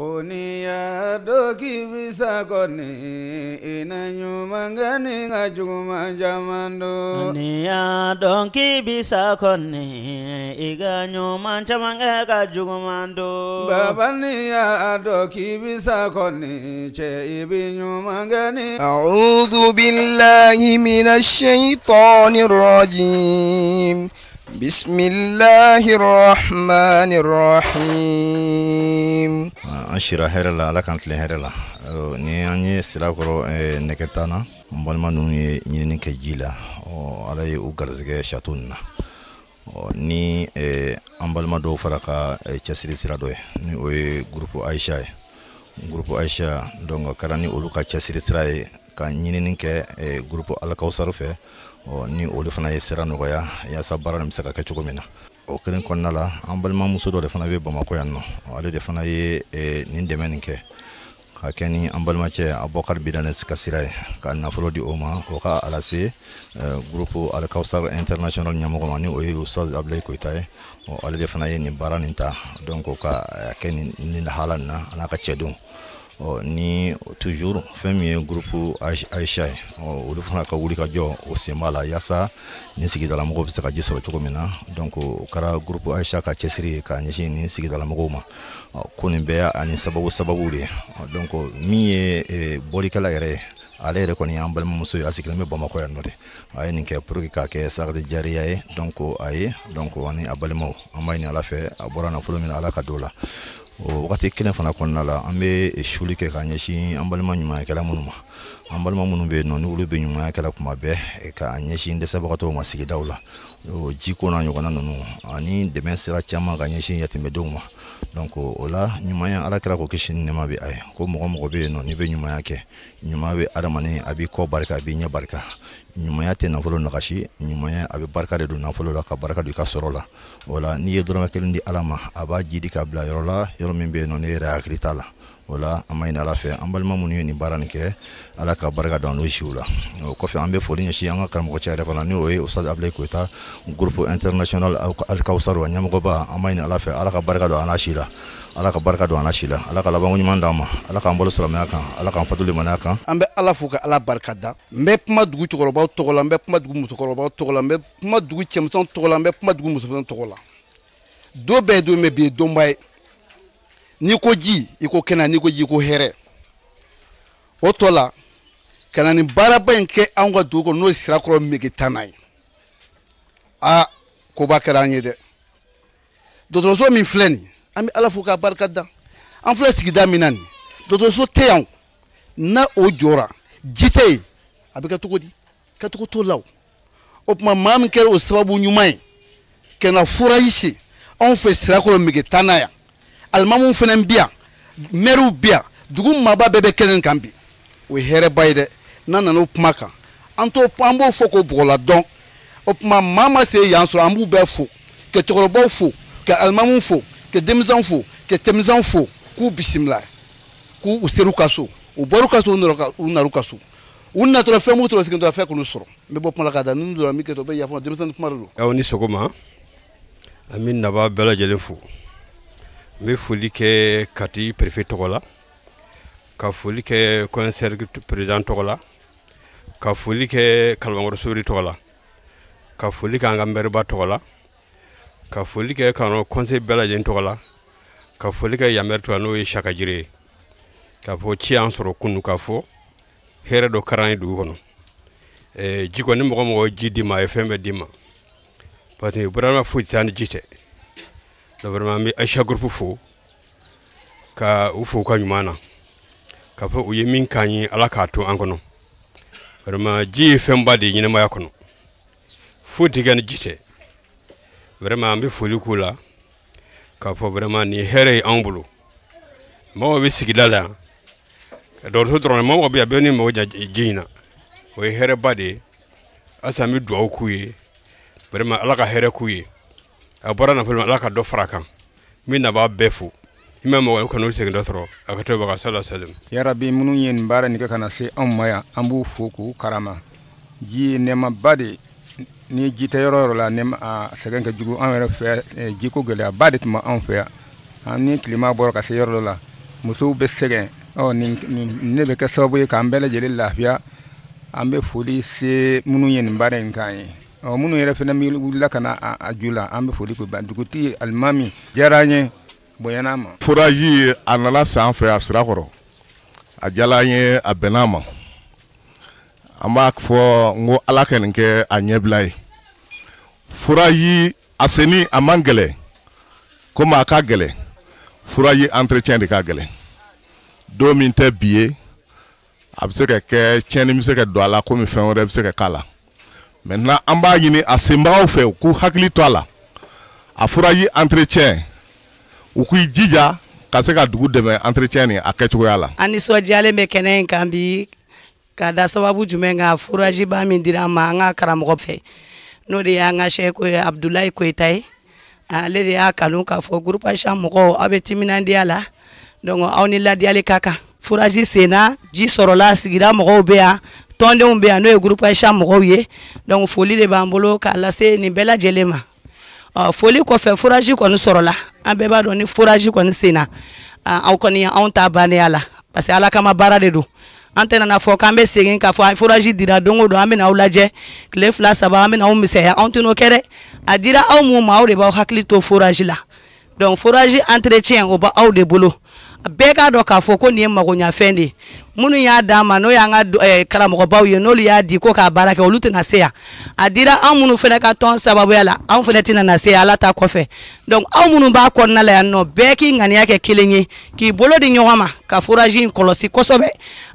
Onia doki bisa koni inanyu mangani ngajuma jamando Onia doki bisa koni iganyu manchamanga kajumando Babania doki bisa koni che ibinyu mangani A'udhu billahi minash shaitanir rajim بسم الله الرحمن الرحيم an sira hɛrɛ la ala kan tile hɛrɛ la ni an ye sira kɔrɔ e, nɛgɛtan na n ye ɲinini ji la ala ye u garizigɛ shato ni e, an balima dɔw fara ka e, cɛsiri sira dɔ ye ni o ye gurupu aisha ye gurupu aisha donc kɛra ni olu ka cɛsiri sira ye ka ɲinini kɛ gurupu fɛ ni olu fana ye sira nɔgɔya yaasa baara nin be se ka kɛ cogo min na o kelen kɔnɔna la an balimamuso dɔ de fana be bamakɔ yan nɔ ale de fana ye e, nin dɛmɛ nin kɛ ka kɛ ni an balimacɛ abubakar bidanes ka sira ye ka nafolo di o ma o ka a lase groupe alkausar international ɲɛmɔgɔ ma ni o ye ustaz abdulayi koyita ye ale de fana ye nin baara nin ta donc ka kɛ ni lahala nin na a ka cɛdenw ɔ ni toujours fɛn min ye groupe aisha ye ɔ olu fana ka wuli ka jɔ o sen b'a la yaasa nin sigidalamɔgɔw bɛ se ka ji sɔrɔ cogo min na donc o kɛra groupe aisha ka cɛsiri ye k'a ɲɛsin nin sigidalamɔgɔw ma ɔ ko nin bɛɛ ani sababu sababu de ye donc min ye eh, bɔlikɛla yɛrɛ ye ale yɛrɛ kɔni y'an balimamuso ye a sigilen bɛ bamakɔ yan nɔ de a ye nin kɛ pour que k'a kɛ sarakati jariya ye donc a ye donc ani a balimaw an b'a ɲini ala fɛ a bɔra nafolo min na ala ka do la o wagati kelen fana kɔnɔna la an be suli kɛ k'a ɲɛsin an balima ɲumanyakɛla minnu ma an balima minnu be nɔ ni olu be ɲumanya kɛla kuma bɛɛ k'a ɲɛsin dɛsɛbagatɔw ma sigidaw la jiko n'a ɲɔgɔnna nunu ani dɛmɛ sera caman ka ɲɛsin yatimɛdenw ma donc euh, o la ɲumaya ala kira ko kisi ni nɛma bɛ a ye ko mɔgɔ mɔgɔ bɛ yen nɔ n'i be ɲumaya kɛ ɲumanya be adamaden a b'i kɔ barika a b'i ɲɛ barika ɲumaya tɛ nafolo nagasi ɲumaya a be barika de don nafolo la ka barika don i ka sɔrɔ la o la n'i ye dɔrɔmɛ kelen di ala ma a b'a jidi ka bila yɔrɔ la yɔrɔ min be yen nɔ ne yɛrɛ hakili t'a la o la an ma ɲini ala fɛ an balima minnu ye nin baara nin kɛ ala ka barika don an n'o siw la o kɔfɛ an bɛ foli ɲɛsi an ka karamɔgɔcɛ yɛrɛ fana ni o ye osad abulayi koyita groupe international alikawusaro ɲɛmɔgɔba an ma ɲini ala fɛ ala ka barika don an n'a si la ala ka barika don an na si la ala ka labanko ɲuman d'an ma ala k'an bolo silamɛya kan ala k'an fato lemaniya kan an bɛ ala fo ka ala barika da n bɛ kuma dugu cɛkɔrɔbaw tɔgɔ la n bɛ kuma dugu musokɔrɔbaw tɔgɔ la n bɛ kuma dugu cɛmisɛnw tɔgɔ la n bɛ kuma dugu musomisɛnw tɔgɔ la don bɛɛ ye don mɛ bi ye donba ye n'i ko ji iko ko kɛnɛ n'i ko ji i ko hɛrɛ o tɔ la ka na nin baaraba n'o ye sirakɔrɔ mege tan na ye aa koba kɛra an ye dɛ ala fo k'a da an filɛ sigida min na nin dɔgɔtɔrɔso n'a o jɔra ji tɛ yen a kɛ t'o la o o tuma maa min sababu ɲuman ye ka na furayi se anw alimamuw fana bi yan mɛriw bi yan dugu maaba bɛɛ bɛ kelen kan bi o ye hɛrɛba ye dɛ n'an nana o kuma kan an t'o an b'o fɔ k'o bɔgɔla dɔn o tuma maa ma se yan sɔrɔ an b'u bɛɛ fo ka cɛkɔrɔbaw fo ka alimamuw fo ka denmisɛnw fo ka cɛmisɛnw fo k'u bisimila k'u u ser'u ka so u bɔr'u ka so u nar'u ka so u natɔla fɛn b'u tɔrɔ sigitɔla fɛn k'olu sɔrɔ n bɛ bɔ kuma la ka da ninnu donna min kɛ tɔ bɛ yafa ma denmisɛnnin kuma de don. aw ni sɔgɔma an bɛ naba bɛɛ lajɛlen fo. n bɛ foli kɛ kati perefe tɔgɔ la ka foli kɛ kɔnsɛri tɔgɔ la ka foli kɛ tɔgɔ la ka foli kɛ an ka mɛriba tɔgɔ la ka foli kɛ bɛɛ tɔgɔ la ka foli kɛ yamɛri tɔgɔ n'o ye sakajire ye k'a fɔ ci sɔrɔ kunu k'a fɔ hɛrɛ dɔ karan ye dugu kɔnɔ ee, ji kɔni mɔgɔ mɔgɔ ji d'i ma a ye fɛn bɛɛ d'i ma parce que burama foyi tɛ ni ji tɛ donc vraiment an Aisha groupe fo ka u fo u ka ɲuman na k'a fɔ u min k'an ye ala k'a to an kɔnɔ vraiment ji ye fɛnba de ye ɲɛnɛmaya kɔnɔ foyi tɛ kɛ ni ji vraiment an bɛ foli la k'a fɔ vraiment ni here hɛrɛ ye anw bolo mɔgɔ bɛ sigida la yan dɔgɔtɔrɔso dɔrɔn mɔgɔ bɛ yan bɛɛ ja jina in na o ye hɛrɛba de ye halisa an bɛ k'u ye vraiment ala ka k'u ye a bɔra nafolo ala ka dɔ fara kan min na b'a bɛɛ fo i ma mɔgɔ kɔni u segin dɔ sɔrɔ a ka to baga sala salim yarabi minnu ye nin baara nin kɛ na se anw ma yan an b'u fo k'u karama ji ye nɛɛmaba de ni ji tɛ yɔrɔ yɔrɔ la a sɛgɛn ka jugu an yɛrɛ fɛ jiko gɛlɛyaba de tun ma anw fɛ yan ni tilema bɔra ka se yɔrɔ dɔ la musow bɛ sɛgɛn ɔ nin ne bɛ kɛ sababu ye k'an bɛɛ lajɛlen lafiya an bɛ foli se minnu ye nin baara in k'an ye ɔ minnu yɛrɛ fana mi wulila ka na a ju la an bɛ foli k'u ban dugutigi alimami diyara an ye bonyana a ma. foraji ye a nana san fɛ a sira kɔrɔ a diyara an ye a bɛnna a ma an b'a fɔ n ko ala ka nin kɛ a ɲɛbila ye foraji a senni a man gɛlɛn komi a ka gɛlɛn foraji entretien de ka gɛlɛn don min tɛ bi ye a bɛ se ka kɛ tiɲɛni bɛ se ka don a la komi fɛn wɛrɛ bɛ se ka k'a la. maintenant an b'a ɲini a senbagaw fɛ u k'u hakili to a la a furaji entretien u k'i jija ka se ka dugu dɛmɛ entretien nin a kɛcogoya la an nisɔndiyalen bɛ kɛnɛ in kan bi ka da sababu jumɛn ka furajiba min dira ma an ka karamɔgɔ fɛ n'o de y'an ka sɛko ye abdulayi koyita ye ale de y'a kanu k'a fɔ groupe mɔgɔw aw bɛ timinandiya la donc aw ni ladiyali ka kan furaji senna ji sɔrɔla sigira mɔgɔw bɛ yan tɔndenw bɛ yan n'o ye groupe aisha mɔgɔw ye donc foli de b'an bolo k'a lase nin bɛɛ lajɛlen ma ɔ euh, foli kɔfɛ foraji kɔni sɔrɔla an bɛɛ b'a dɔn ni foraji kɔni senna aw euh, kɔni anw ta bannen la parce que ala kama baara de don an tɛna na fɔ k'an bɛ segin k'a fɔ foraji dira don o don an bɛ n'aw lajɛ tile fila saba an bɛ n'aw misɛnya anw tɛ n'o kɛ dɛ a dira aw mun ma aw de b'aw hakili to foraji la donc foraji entretien o b'aw de bolo bɛɛ k'a dɔn k'a fɔ ko nin ye magoɲafɛn de ye minnu y'a d'an ma n'o y'an ka eh, karamɔgɔbaw ye n'olu y'a di ko k'a baara kɛ olu tɛna se yan a dira anw minnu fana ka tɔn sababuya la anw fana tɛna na se yan ala ta kɔfɛ donc aw minnu b'a kɔnɔna la yan nɔ bɛɛ k'i ŋaniya kɛ kelen ye k'i bolo di ɲɔgɔn ma ka furaji in kɔlɔsi kosɛbɛ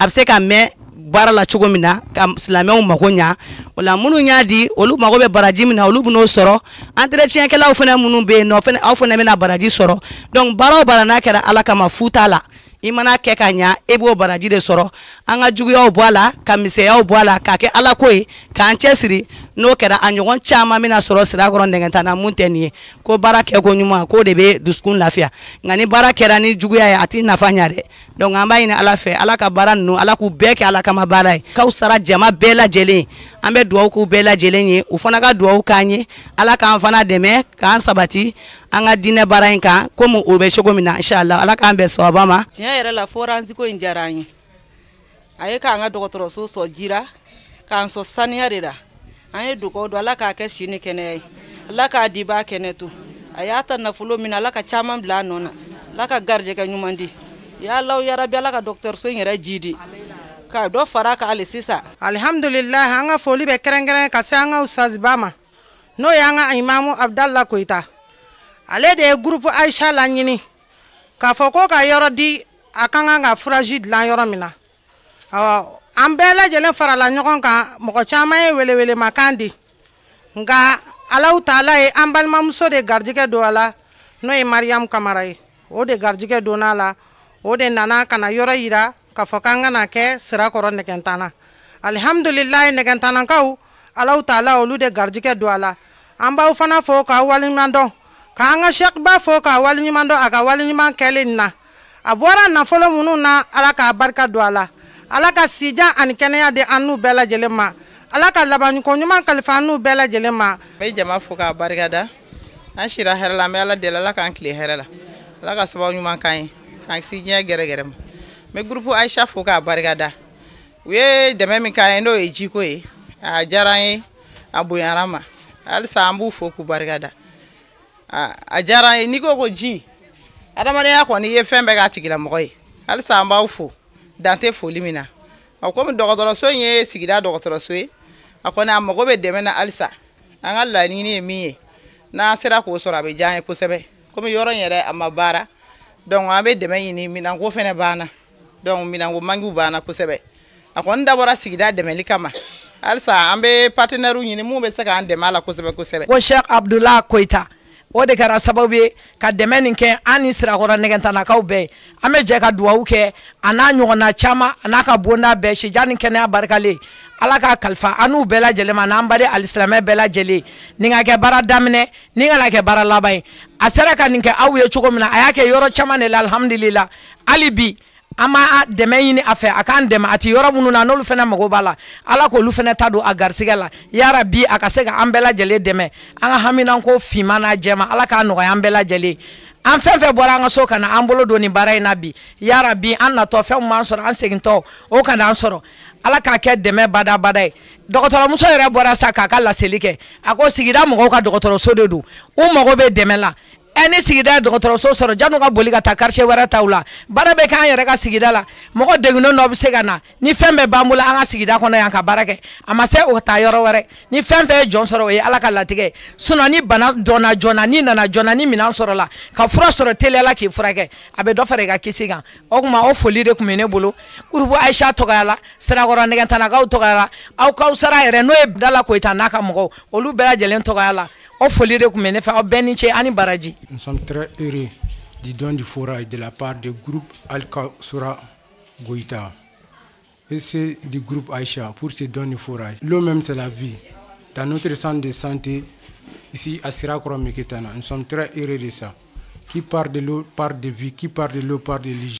a bɛ se ka mɛn baara la cogo min na ka silamɛw mago ɲa o la minnu y'a di olu mago bɛ baraji min na olu bɛ n'o sɔrɔ anteretiɲɛkɛlaw fana minnu bɛ yen nɔ fana aw fana bɛna baraji sɔrɔ donc baara o baara n'a kɛra ala kama fu t'a la i mana kɛ ka ɲa e b'o baraji de sɔrɔ an ka juguyaw bɔ a la ka misɛnyaw bɔ a la k'a kɛ ala ko ye k'an cɛsiri n'o kɛra a ɲɔgɔn caman bɛna sɔrɔ sira kɔrɔ nɛgɛntan na mun tɛ nin ye ko baara kɛko ɲuman k'o de bɛ dusukun lafiya nka ni baara kɛra ni juguya ye a tɛ nafa ɲa dɛ donc an b'a ɲini ala fɛ ala ka baara ninnu ala k'u bɛɛ kɛ ala kama baara ye k'aw sara jama bɛɛ lajɛlen an bɛ dugawu k'u bɛɛ lajɛlen ye u fana ka dugawu k'an ye ala k'an fana dɛmɛ k'an sabati an ka diinɛ baara in kan komi o bɛ cogo min na inshallah ala k'an bɛn sababa ma tiɲɛ yɛrɛ la foranziko in diyara an ye a ye k'an ka dɔgɔtɔrɔso sɔ jira k'an sɔ saniya de la an ye dugawu don ala k'a kɛ sini kɛnɛya ye ala k'a di b'a kɛnɛ to a y'a ta nafolo min na ala ka caaman bila a nɔ na ala ka garijɛgɛ ɲuman di yalaw yarabi ala ka dɔktɛriso n yɛrɛ ji di ka dɔ fara ka hali sisan alhamdulilahi an ka foli bɛ kɛrɛnkɛrɛn ka se an ka usaziba ma n'o y'an ka imamu abdalla koyita ale de ye gurupu aisha laɲini k'a fɔ ko ka yɔrɔ di a ka kan ka furaji dilan yɔrɔ min na awɔ an bɛɛ lajɛlen farala ɲɔgɔn kan mɔgɔ caman ye welewelemakan di nka alaw taala ye an balimamuso de garijɛgɛ don a la n'o ye mariyamu kamara ye o de garijɛgɛ donna a la o de nana ka na yɔrɔ yira k'a fɔ k'an kana kɛ sirakɔrɔ nɛgɛntana alihamudulilayi nɛgɛntanakaw alaw taala olu de garijɛgɛ don a la an b'aw fana fo k'aw waleɲuman dɔn k'an ka sɛkiba fo k'a waleɲuman dɔn a ka waleɲuman kɛlen na a bɔra nafolo minnu na ala k'a barika don a la ala ka sijan ani kɛnɛya di an n'u bɛɛ lajɛlen ma ala ka labanɲuko ɲuman kalifa an n'u bɛɛ lajɛlen ma bɛ jama fo k'a barikada an sira hɛrɛ la an bɛ ala deli ala k'an tile hɛrɛ la ala ka sababu ɲuman kan ye k'an si diɲɛ gɛrɛgɛrɛ ma n bɛ gurupu aisha fo k'a barikada u ye dɛmɛ min k'an ye n'o ye jiko ye a diyara an ye a bonyara ma halisa an b'u fo k'u barikada a diyara an ye n'i ko ko ji adamadenya kɔni i ye fɛn bɛɛ k'a tigilamɔgɔ ye halisa an b'aw fo dante e foli min na a komi dɔgɔtɔrɔso in ye sigida dɔgɔtɔrɔso ye a kɔni a mago bɛ dɛmɛ na halisa an ka laɲini ye min ye n'an sera k'o sɔrɔ a bɛ diya an ye kosɛbɛ komi yɔrɔ in yɛrɛ a ma baara dɔnku an bɛ dɛmɛ ɲini minanko fɛnɛ banna dɔnku minanko mankiw banna kosɛbɛ a kɔni dabɔra sigida dɛmɛli kama halisa an bɛ patinɛriw ɲini minnu bɛ se k'an dɛmɛ a la kosɛbɛ kosɛbɛ ko sɛk abdulayi koyita o de kɛra sababu ye ka dɛmɛ nin kɛ an ni sirakɔrɔ nɛgɛntanakaw bɛɛ an bɛ jɛ ka duwawu kɛ a n'a ɲɔgɔnna caman a n'a ka bonda bɛɛ sija ni kɛnɛya barikalen ala k'a kalifa an n'u bɛɛ lajɛlen ma n'an baden alisilamɛ bɛɛ lajɛlen nin ka kɛ baara daminɛ ni kana kɛ baara laban ye a sera ka nin kɛ aw ye cogo min na a y'a kɛ yɔrɔ caman de la alihamudulila hali bi an b'a dɛmɛ ɲini a fɛ a k'an dɛmɛ a ti yɔrɔ minnu na n'olu fana mago b'a la ala k'olu fana ta don a garisigɛ la yara bi a ka se ka an bɛɛ lajɛlen dɛmɛ an ka haminanko finman n'a jɛma ala k'a nɔgɔya an bɛɛ lajɛlen an fɛn fɛn bɔra an ka so ka na an bolo don nin baara in na bi yara bi an natɔ fɛn min b'an sɔrɔ an segintɔ o kana an sɔrɔ ala k'a kɛ dɛmɛ badabada ye dɔgɔtɔrɔmuso yɛrɛ bɔra sa k'a ka laseli kɛ a ko sigida mɔgɔw ka dɔgɔtɔrɔso de don u mago bɛ dɛmɛ la ɛ ni sigida dɔgɔtɔrɔso sɔrɔ jan'u ka boli ka taa karicɛ wɛrɛ taw la baara bɛ k'an yɛrɛ ka sigida la mɔgɔ degunnen dɔ bɛ se ka na ni fɛn bɛɛ b'an bolo an ka sigida kɔnɔ yan ka baara kɛ a ma se o ka taa yɔrɔ wɛrɛ ni fɛn fɛn ye jɔn sɔrɔ o ye ala ka latigɛ ye sinɔn ni bana dɔnna joona n'i nana joona ni minɛn sɔrɔla ka fura sɔrɔ teliya la k'i furakɛ a bɛ dɔ fara i ka kisi kan o tuma o foli de tun bɛ ne bolo kurubu ayisa tɔgɔyala sirakɔrɔ nɛgɛntannakaw tɔgɔyala aw k'aw sara yɛrɛ n'o ye dala koyita e n'a ka mɔgɔw olu bɛɛ lajɛlen tɔgɔya la Nous sommes très heureux du don du forage de la part du groupe Sura Goïta et c'est du groupe Aïcha pour ce don du forage. L'eau même c'est la vie. Dans notre centre de santé ici à Sirakoro Meketana, nous sommes très heureux de ça. Qui part de l'eau part de vie, qui part de l'eau part de l'hygiène.